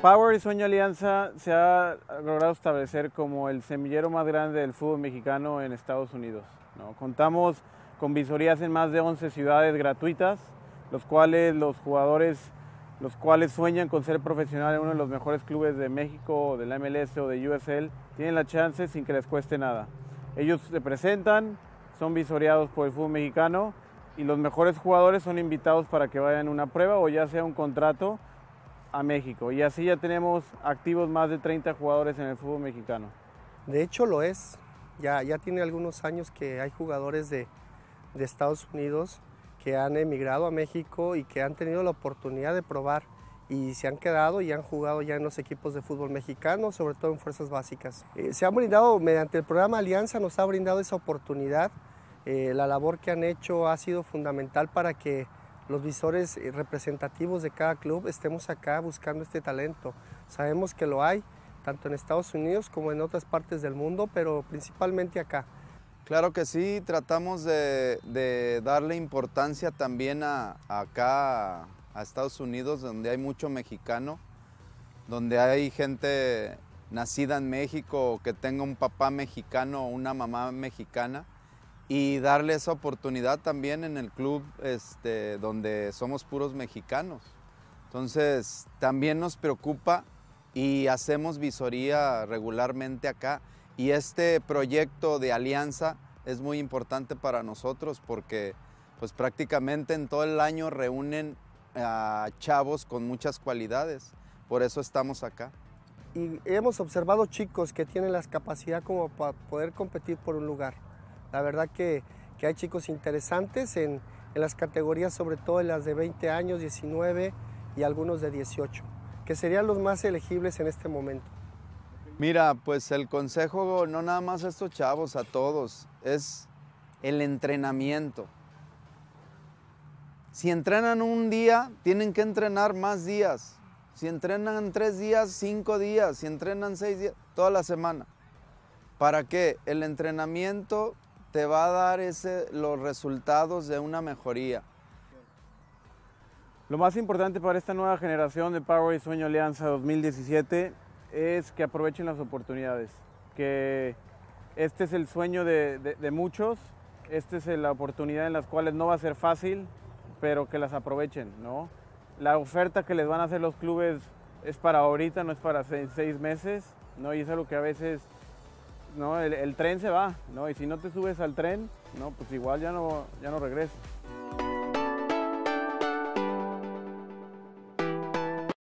Power y Sueño Alianza se ha logrado establecer como el semillero más grande del fútbol mexicano en Estados Unidos. Contamos con visorías en más de 11 ciudades gratuitas, los cuales los jugadores, los cuales sueñan con ser profesionales en uno de los mejores clubes de México, o de la MLS o de USL, tienen la chance sin que les cueste nada. Ellos se presentan, son visoreados por el fútbol mexicano y los mejores jugadores son invitados para que vayan a una prueba o ya sea un contrato a México. Y así ya tenemos activos más de 30 jugadores en el fútbol mexicano. De hecho lo es. Ya, ya tiene algunos años que hay jugadores de, Estados Unidos que han emigrado a México y que han tenido la oportunidad de probar y se han quedado y han jugado ya en los equipos de fútbol mexicano, sobre todo en fuerzas básicas. Eh, se han brindado, mediante el programa Alianza nos ha brindado esa oportunidad. Eh, la labor que han hecho ha sido fundamental para que los visores eh, representativos de cada club estemos acá buscando este talento. Sabemos que lo hay, tanto en Estados Unidos como en otras partes del mundo, pero principalmente acá. Claro que sí, tratamos de, darle importancia también acá, a Estados Unidos, donde hay mucho mexicano, donde hay gente nacida en México, que tenga un papá mexicano o una mamá mexicana y darle esa oportunidad también en el club este, donde somos puros mexicanos. Entonces, también nos preocupa y hacemos visoría regularmente acá. Y este proyecto de alianza es muy importante para nosotros porque pues prácticamente en todo el año reúnen a chavos con muchas cualidades. Por eso estamos acá. Y hemos observado chicos que tienen la capacidad como para poder competir por un lugar la verdad que, hay chicos interesantes en, en las categorías, sobre todo en las de 20 años, 19 y algunos de 18, que serían los más elegibles en este momento. Mira, pues el consejo, no nada más a estos chavos, a todos, es el entrenamiento. Si entrenan un día, tienen que entrenar más días. Si entrenan tres días, cinco días. Si entrenan seis días, toda la semana. ¿Para qué? El entrenamiento te va a dar ese, los resultados de una mejoría. Lo más importante para esta nueva generación de Power y Sueño Alianza 2017 es que aprovechen las oportunidades, que este es el sueño de, muchos, esta es la oportunidad en las cuales no va a ser fácil, pero que las aprovechen, ¿no? La oferta que les van a hacer los clubes es para ahorita, no es para seis, seis meses, ¿no? Y es algo que a veces ¿no? El, tren se va, ¿no? Y si no te subes al tren, no, pues igual ya no, ya no regresas.